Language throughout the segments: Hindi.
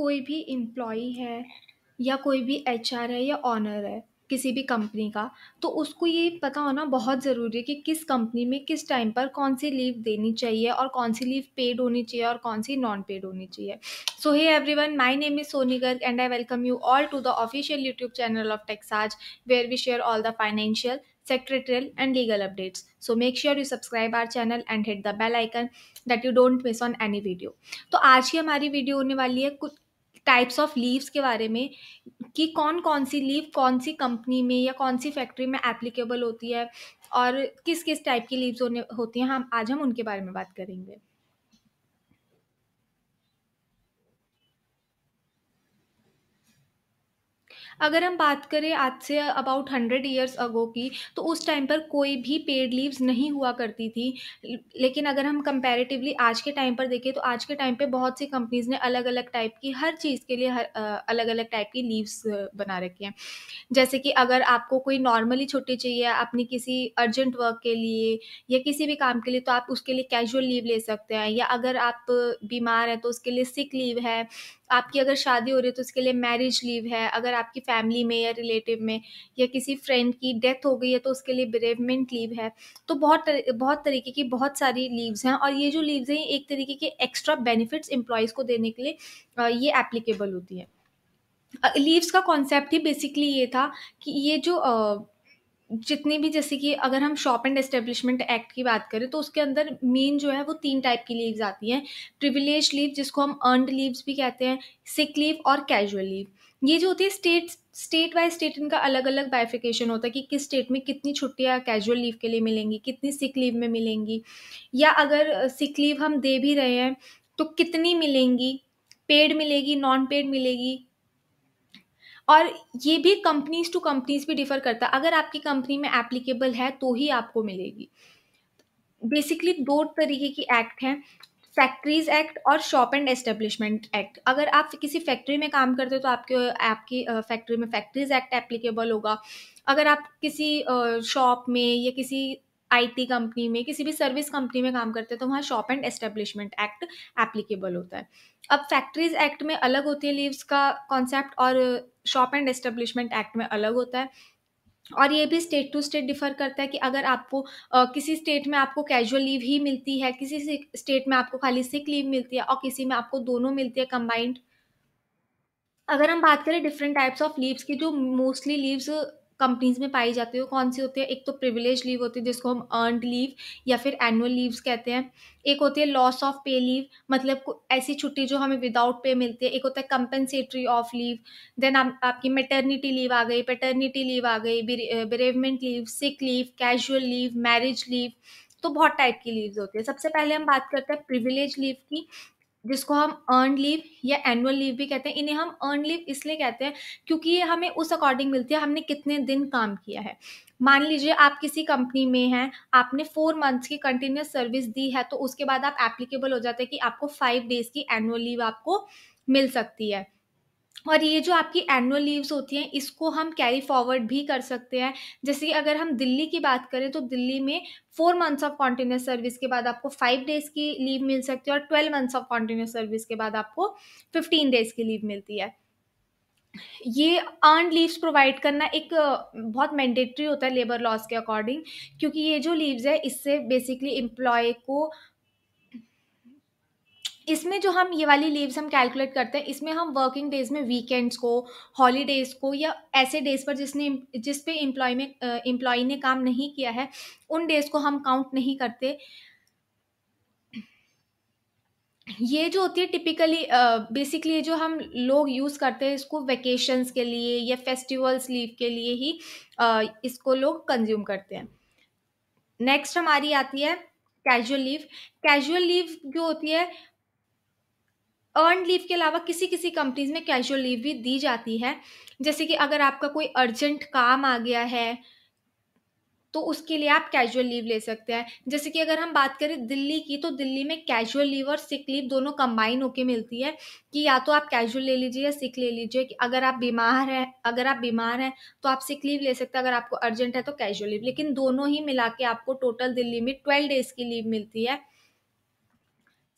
कोई भी एम्प्लॉई है या कोई भी आर है या ऑनर है किसी भी कंपनी का तो उसको ये पता होना बहुत ज़रूरी है कि किस कंपनी में किस टाइम पर कौन सी लीव देनी चाहिए और कौन सी लीव पेड होनी चाहिए और कौन सी नॉन पेड होनी चाहिए so hey everyone my name is Soni Garg and I welcome you all to the official YouTube channel of Taxaj where we share all the financial secretarial and legal updates so make sure you subscribe our channel and hit the bell icon that you don't miss on any video तो आज की हमारी वीडियो होने वाली है कुछ टाइप्स ऑफ लीव्स के बारे में कि कौन कौन सी लीव कौन सी कंपनी में या कौन सी फैक्ट्री में एप्लीकेबल होती है और किस किस टाइप की लीव्स होने होती हैं हम आज हम उनके बारे में बात करेंगे अगर हम बात करें आज say about hundred years ago की तो उस टाइम पर कोई भी पेड लीव्स नहीं हुआ करती थी लेकिन अगर हम कंपैरेटिवली आज के टाइम पर देखें तो आज के टाइम पे बहुत सी कंपनीज़ ने अलग अलग टाइप की हर चीज़ के लिए हर अलग अलग टाइप की लीव्स बना रखी हैं जैसे कि अगर आपको कोई नॉर्मली छुट्टी चाहिए अपनी किसी अर्जेंट वर्क के लिए या किसी भी काम के लिए तो आप उसके लिए कैजुअल लीव ले सकते हैं या अगर आप बीमार हैं तो उसके लिए सिक लीव है आपकी अगर शादी हो रही है तो उसके लिए मैरिज लीव है अगर आपकी फैमिली में या रिलेटिव में या किसी फ्रेंड की डेथ हो गई है तो उसके लिए बेरेवमेंट लीव है तो बहुत तर, बहुत तरीके की बहुत सारी लीव्स हैं और ये जो लीव्स हैं एक तरीके के एक्स्ट्रा बेनिफिट्स एम्प्लॉयज़ को देने के लिए ये एप्लीकेबल होती है लीव्स का कॉन्सेप्ट ही बेसिकली ये था कि ये जो जितनी भी जैसे कि अगर हम शॉप एंड एस्टेब्लिशमेंट एक्ट की बात करें तो उसके अंदर मेन जो है वो तीन टाइप की लीव्स आती हैं प्रिविलेज लीव जिसको हम अर्नड लीव्स भी कहते हैं सिक लीव और कैजुअल लीव ये जो होती है स्टेट स्टेट बाय स्टेट इनका अलग अलग बाइफिकेशन होता है कि किस स्टेट में कितनी छुट्टियाँ कैजुअल लीव के लिए मिलेंगी कितनी सिक लीव में मिलेंगी या अगर सिक लीव हम दे भी रहे हैं तो कितनी मिलेंगी पेड मिलेगी नॉन पेड मिलेगी और ये भी कंपनीज टू कंपनीज भी डिफ़र करता है अगर आपकी कंपनी में एप्लीकेबल है तो ही आपको मिलेगी बेसिकली दो तरीके की एक्ट हैं फैक्ट्रीज एक्ट और शॉप एंड एस्टेब्लिशमेंट एक्ट अगर आप किसी फैक्ट्री में काम करते हो तो आपके आपकी फैक्ट्री में फैक्ट्रीज एक्ट एप्लीकेबल होगा अगर आप किसी शॉप में या किसी आईटी कंपनी में किसी भी सर्विस कंपनी में काम करते हैं तो वहाँ shop and establishment act applicable होता है अब फैक्ट्रीज एक्ट में अलग होती है लीव्स का कॉन्सेप्ट और शॉप एंड एस्टेब्लिशमेंट एक्ट में अलग होता है और ये भी स्टेट टू स्टेट डिफर करता है कि अगर आपको आ, किसी स्टेट में आपको कैजुअल लीव ही मिलती है किसी स्टेट में आपको खाली सिक लीव मिलती है और किसी में आपको दोनों मिलती है कंबाइंड अगर हम बात करें डिफरेंट टाइप्स ऑफ लीव्स की जो मोस्टली लीव्स कंपनीज में पाई जाती है वो कौन सी होती है एक तो प्रिविलेज लीव होती है जिसको हम अर्नड लीव या फिर एनुअल लीव्स कहते हैं एक होती है लॉस ऑफ पे लीव मतलब ऐसी छुट्टी जो हमें विदाउट पे मिलती है एक होता है कंपनसेटरी ऑफ लीव देन आप, आपकी मेटर्निटी लीव आ गई पेटर्निटी लीव आ गई bereavement leave sick leave casual leave marriage leave तो बहुत टाइप की लीव्स होती है सबसे पहले हम बात करते हैं प्रिविलेज लीव की जिसको हम अर्न लीव या एनुअल लीव भी कहते हैं इन्हें हम अर्न लीव इसलिए कहते हैं क्योंकि ये हमें उस अकॉर्डिंग मिलती है हमने कितने दिन काम किया है मान लीजिए आप किसी कंपनी में हैं आपने फोर मंथ्स की कंटिन्यूस सर्विस दी है तो उसके बाद आप एप्लीकेबल हो जाते हैं कि आपको फाइव डेज की एनुअल लीव आपको मिल सकती है और ये जो आपकी एनुअल लीव्स होती हैं इसको हम कैरी फॉरवर्ड भी कर सकते हैं जैसे कि अगर हम दिल्ली की बात करें तो दिल्ली में four months of continuous service के बाद आपको फाइव डेज़ की लीव मिल सकती है और twelve months of continuous service के बाद आपको फिफ्टीन डेज़ की लीव मिलती है ये अर्न लीव्स प्रोवाइड करना एक बहुत मैंडेटरी होता है लेबर लॉस के अकॉर्डिंग क्योंकि ये जो लीव्स है इससे बेसिकली एम्प्लॉय को इसमें जो हम ये वाली लीव्स हम कैलकुलेट करते हैं इसमें हम वर्किंग डेज में वीकेंड्स को हॉलीडेज़ को या ऐसे डेज पर जिसने जिस पे एम्प्लॉय में एम्प्लॉय ने काम नहीं किया है उन डेज को हम काउंट नहीं करते ये जो होती है टिपिकली बेसिकली uh, जो हम लोग यूज़ करते हैं इसको वेकेशंस के लिए या फेस्टिवल्स लीव के लिए ही uh, इसको लोग कंज्यूम करते हैं नेक्स्ट हमारी आती है कैजुअल लीव कैजुअल लीव जो होती है अर्न लीव के अलावा किसी किसी कंपनीज में कैजुअल लीव भी दी जाती है जैसे कि अगर आपका कोई अर्जेंट काम आ गया है तो उसके लिए आप कैजुअल लीव ले सकते हैं जैसे कि अगर हम बात करें दिल्ली की तो दिल्ली में कैजुअल लीव और सिक लीव दोनों कंबाइन होके मिलती है कि या तो आप कैजुअल ले लीजिए या सिक ले लीजिए कि अगर आप बीमार हैं अगर आप बीमार हैं तो आप सिक लीव ले सकते हैं अगर आपको अर्जेंट है तो कैजुअल लीव लेकिन दोनों ही मिला के आपको टोटल दिल्ली में ट्वेल्व डेज़ की लीव मिलती है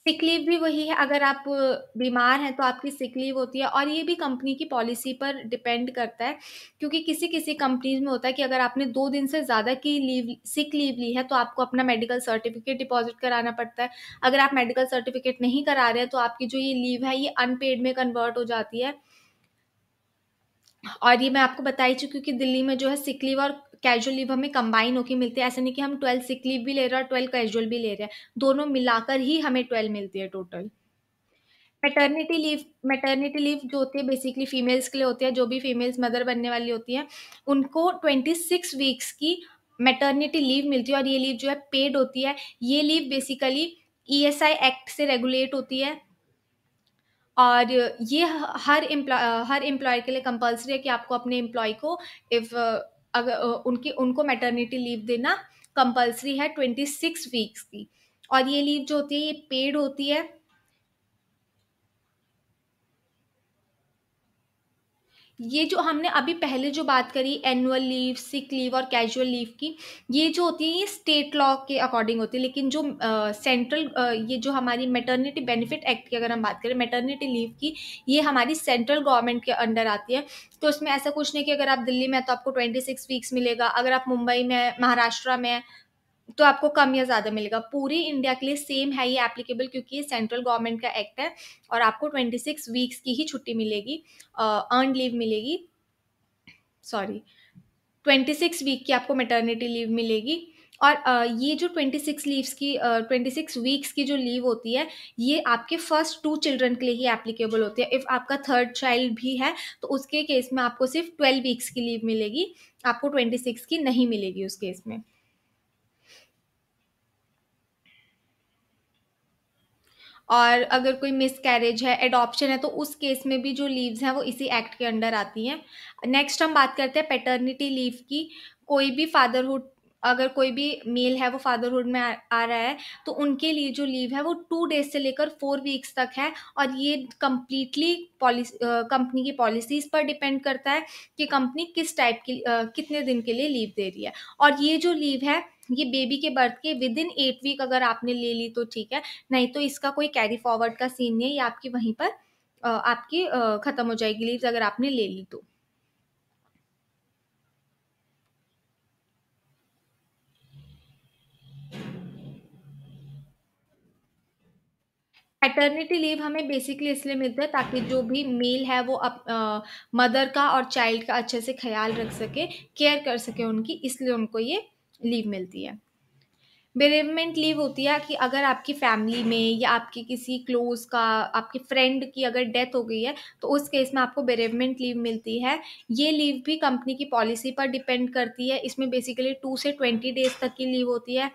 सिक लीव भी वही है अगर आप बीमार हैं तो आपकी सिक लीव होती है और ये भी कंपनी की पॉलिसी पर डिपेंड करता है क्योंकि किसी किसी कंपनीज में होता है कि अगर आपने दो दिन से ज़्यादा की लीव सिक लीव ली है तो आपको अपना मेडिकल सर्टिफिकेट डिपॉजिट कराना पड़ता है अगर आप मेडिकल सर्टिफिकेट नहीं करा रहे हैं तो आपकी जो ये लीव है ये अनपेड में कन्वर्ट हो जाती है और ये मैं आपको बता ही चुकी हूँ कि दिल्ली में जो है सिक लीव और कैजुअल लीव हमें कंबाइन होकर मिलती है ऐसा नहीं कि हम ट्वेल्थ सिक लीव भी ले रहे हैं और ट्वेल्व कैजुअल भी ले रहे हैं दोनों मिलाकर ही हमें ट्वेल्व मिलती है total maternity leave maternity leave जो होती है बेसिकली फीमेल्स के लिए होती है जो भी फीमेल्स मदर बनने वाली होती हैं उनको ट्वेंटी सिक्स वीक्स की मैटर्निटी लीव मिलती है और ये लीव जो है पेड होती है ये leave basically E S I act से रेगुलेट होती है और ये हर एम्प्लॉ हर एम्प्लॉय के लिए कंपलसरी है कि आपको अपने एम्प्लॉय को इफ़ अगर उनकी उनको मैटरनिटी लीव देना कंपलसरी है ट्वेंटी सिक्स वीक्स की और ये लीव जो होती है ये पेड होती है ये जो हमने अभी पहले जो बात करी एनुअल लीव सिक लीव और कैजुअल लीव की ये जो होती है ये स्टेट लॉ के अकॉर्डिंग होती है लेकिन जो सेंट्रल uh, ये जो हमारी मेटर्निटी बेनिफिट एक्ट की अगर हम बात करें मेटर्निटी लीव की ये हमारी सेंट्रल गवर्नमेंट के अंडर आती है तो उसमें ऐसा कुछ नहीं कि अगर आप दिल्ली में तो आपको ट्वेंटी सिक्स वीक्स मिलेगा अगर आप मुंबई में महाराष्ट्र में तो आपको कम या ज़्यादा मिलेगा पूरी इंडिया के लिए सेम है ये एप्लीकेबल क्योंकि ये सेंट्रल गवर्नमेंट का एक्ट है और आपको ट्वेंटी सिक्स वीक्स की ही छुट्टी मिलेगी अर्न लीव मिलेगी सॉरी ट्वेंटी सिक्स वीक की आपको मेटर्निटी लीव मिलेगी और ये जो ट्वेंटी सिक्स लीव्स की ट्वेंटी सिक्स वीक्स की जो लीव होती है ये आपके फर्स्ट टू चिल्ड्रन के लिए ही एप्लीकेबल होती है इफ़ आपका थर्ड चाइल्ड भी है तो उसके केस में आपको सिर्फ ट्वेल्व वीक्स की लीव मिलेगी आपको ट्वेंटी सिक्स की नहीं मिलेगी उस केस में और अगर कोई मिस कैरेज है एडॉप्शन है तो उस केस में भी जो लीव्स हैं वो इसी एक्ट के अंडर आती हैं नेक्स्ट हम बात करते हैं पेटर्निटी लीव की कोई भी फादरहुड अगर कोई भी मेल है वो फादरहुड में आ, आ रहा है तो उनके लिए जो लीव है वो टू डेज से लेकर फोर वीक्स तक है और ये कम्प्लीटली पॉलिसी कंपनी की पॉलिसीज़ पर डिपेंड करता है कि कंपनी किस टाइप की आ, कितने दिन के लिए लीव दे रही है और ये जो लीव है ये बेबी के बर्थ के विद इन एट वीक अगर आपने ले ली तो ठीक है नहीं तो इसका कोई कैरी फॉरवर्ड का सीन नहीं है ये आपकी वहीं पर आपकी ख़त्म हो जाएगी लीव अगर आपने ले ली तो पैटर्निटी लीव हमें बेसिकली इसलिए मिलता है ताकि जो भी मेल है वो अप मदर का और चाइल्ड का अच्छे से ख्याल रख सके केयर कर सके उनकी इसलिए उनको ये लीव मिलती है बेरेवमेंट लीव होती है कि अगर आपकी फैमिली में या आपके किसी क्लोज का आपके फ्रेंड की अगर डेथ हो गई है तो उस केस में आपको बेरेवमेंट लीव मिलती है ये लीव भी कंपनी की पॉलिसी पर डिपेंड करती है इसमें बेसिकली टू से ट्वेंटी डेज तक की लीव होती है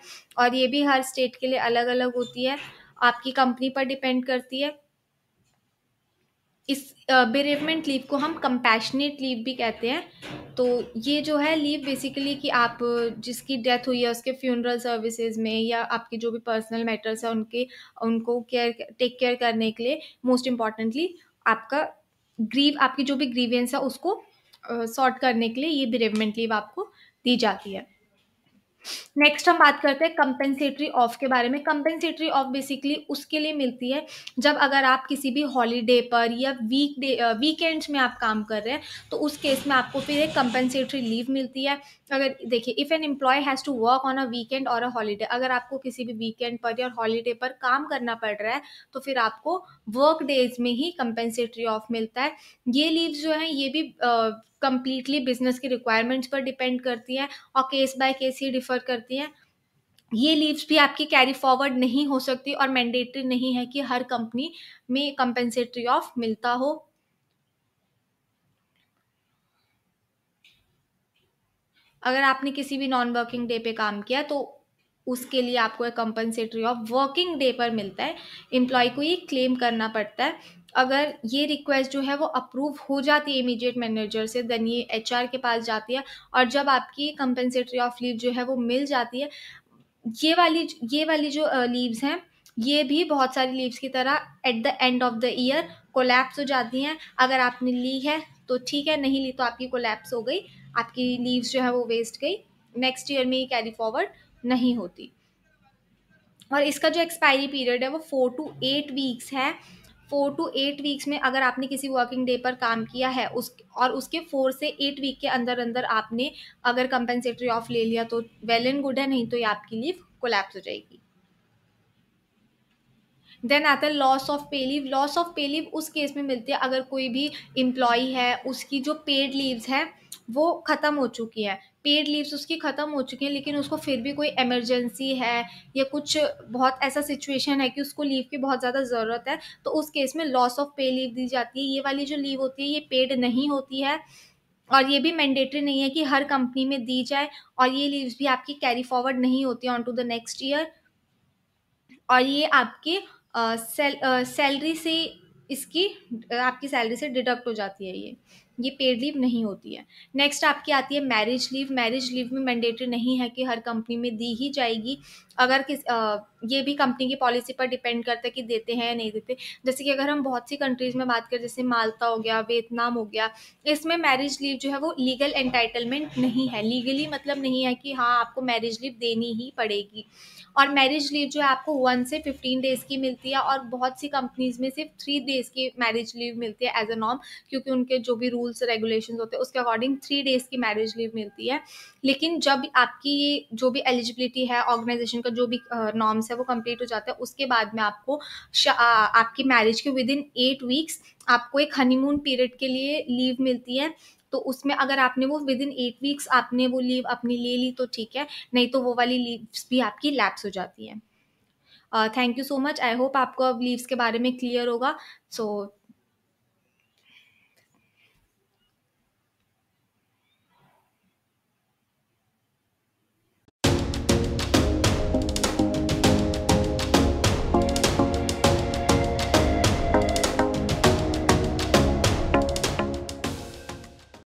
और ये भी हर स्टेट के लिए अलग अलग होती है आपकी कंपनी पर डिपेंड करती है इस बेरेवमेंट लीव को हम कंपैशनेट लीव भी कहते हैं तो ये जो है लीव बेसिकली कि आप जिसकी डेथ हुई है उसके फ्यूनरल सर्विसेज में या आपके जो भी पर्सनल मैटर्स हैं उनके उनको केयर टेक केयर करने के लिए मोस्ट इम्पॉर्टेंटली आपका ग्रीव आपकी जो भी ग्रीवियंस है उसको सॉर्ट करने के लिए ये बेरेवमेंट लीव आपको दी जाती है नेक्स्ट हम बात करते हैं कंपेंसेटरी ऑफ के बारे में कंपेंसेटरी ऑफ बेसिकली उसके लिए मिलती है जब अगर आप किसी भी हॉलीडे पर या वीक डे वीकेंड्स में आप काम कर रहे हैं तो उस केस में आपको फिर एक कंपेंसेटरी लीव मिलती है अगर देखिए if an employee has to work on a weekend और अ हॉलीडे अगर आपको किसी भी वीकेंड पर या हॉलीडे पर काम करना पड़ रहा है तो फिर आपको वर्क डेज में ही कंपेंसेटरी ऑफ मिलता है ये लीव जो हैं ये भी कंप्लीटली बिजनेस की रिक्वायरमेंट्स पर डिपेंड करती हैं और केस बाय केस ही डिफर करती करती हैं ये लीव्स भी आपकी कैरी फॉरवर्ड नहीं हो सकती और मैंडेटरी नहीं है कि हर कंपनी में कंपेंसेटरी ऑफ मिलता हो अगर आपने किसी भी नॉन वर्किंग डे पे काम किया तो उसके लिए आपको एक कंपनसेटरी ऑफ वर्किंग डे पर मिलता है एम्प्लॉय को ये क्लेम करना पड़ता है अगर ये रिक्वेस्ट जो है वो अप्रूव हो जाती है इमीडिएट मैनेजर से देन ये एच के पास जाती है और जब आपकी कंपनसेटरी ऑफ लीव जो है वो मिल जाती है ये वाली ये वाली जो लीव्स हैं ये भी बहुत सारी लीव्स की तरह at the end of the year collapse हो जाती हैं अगर आपने ली है तो ठीक है नहीं ली तो आपकी कोलैप्स हो गई आपकी लीव्स जो है वो वेस्ट गई नेक्स्ट ईयर में ये कैरी फॉरवर्ड नहीं होती और इसका जो एक्सपायरी पीरियड है वो फोर टू एट वीक्स है फोर टू एट वीक्स में अगर आपने किसी वर्किंग डे पर काम किया है उस और उसके फोर से एट वीक के अंदर अंदर आपने अगर कंपेंसेटरी ऑफ ले लिया तो वेल एंड गुड है नहीं तो ये आपकी लीव कोलैप्स हो जाएगी देन आता है loss of pay leave loss of pay leave उस केस में मिलती है अगर कोई भी एम्प्लॉय है उसकी जो पेड लीव्स हैं वो ख़त्म हो चुकी है पेड लीव्स उसकी ख़त्म हो चुकी हैं लेकिन उसको फिर भी कोई एमरजेंसी है या कुछ बहुत ऐसा सिचुएशन है कि उसको लीव की बहुत ज़्यादा ज़रूरत है तो उस केस में लॉस ऑफ पे लीव दी जाती है ये वाली जो लीव होती है ये पेड नहीं होती है और ये भी मैंडेटरी नहीं है कि हर कंपनी में दी जाए और ये लीव्स भी आपकी कैरी फॉरवर्ड नहीं होती on to the next year और ये आपके सैलरी से इसकी आपकी सैलरी से डिडक्ट हो जाती है ये ये पेड लीव नहीं होती है नेक्स्ट आपकी आती है मैरिज लीव मैरिज लीव में मैंडेटरी नहीं है कि हर कंपनी में दी ही जाएगी अगर किस आ, ये भी कंपनी की पॉलिसी पर डिपेंड करता है कि देते हैं या नहीं देते जैसे कि अगर हम बहुत सी कंट्रीज़ में बात करें जैसे मालता हो गया वियतनाम हो गया इसमें मैरिज लीव जो है वो लीगल एंटाइटलमेंट नहीं है लीगली मतलब नहीं है कि हाँ आपको मैरिज लीव देनी ही पड़ेगी और मैरिज लीव जो है आपको वन से फिफ्टीन डेज़ की मिलती है और बहुत सी कंपनीज़ में सिर्फ थ्री डेज़ की मैरिज लीव मिलती है एज अ नॉर्म क्योंकि उनके जो भी रूल्स रेगुलेशन होते हैं उसके अकॉर्डिंग थ्री डेज़ की मैरिज लीव मिलती है लेकिन जब आपकी ये जो भी एलिजिबिलिटी है ऑर्गेनाइजेशन का जो भी नॉर्म्स है वो कंप्लीट हो जाता है उसके बाद में आपको आपकी मैरिज के विद इन एट वीक्स आपको एक हनीमून पीरियड के लिए लीव मिलती है तो उसमें अगर आपने वो विद इन एट वीक्स आपने वो लीव अपनी ले ली तो ठीक है नहीं तो वो वाली लीव्स भी आपकी लैप्स हो जाती है thank you so much I hope आपको अब लीव्स के बारे में क्लियर होगा सो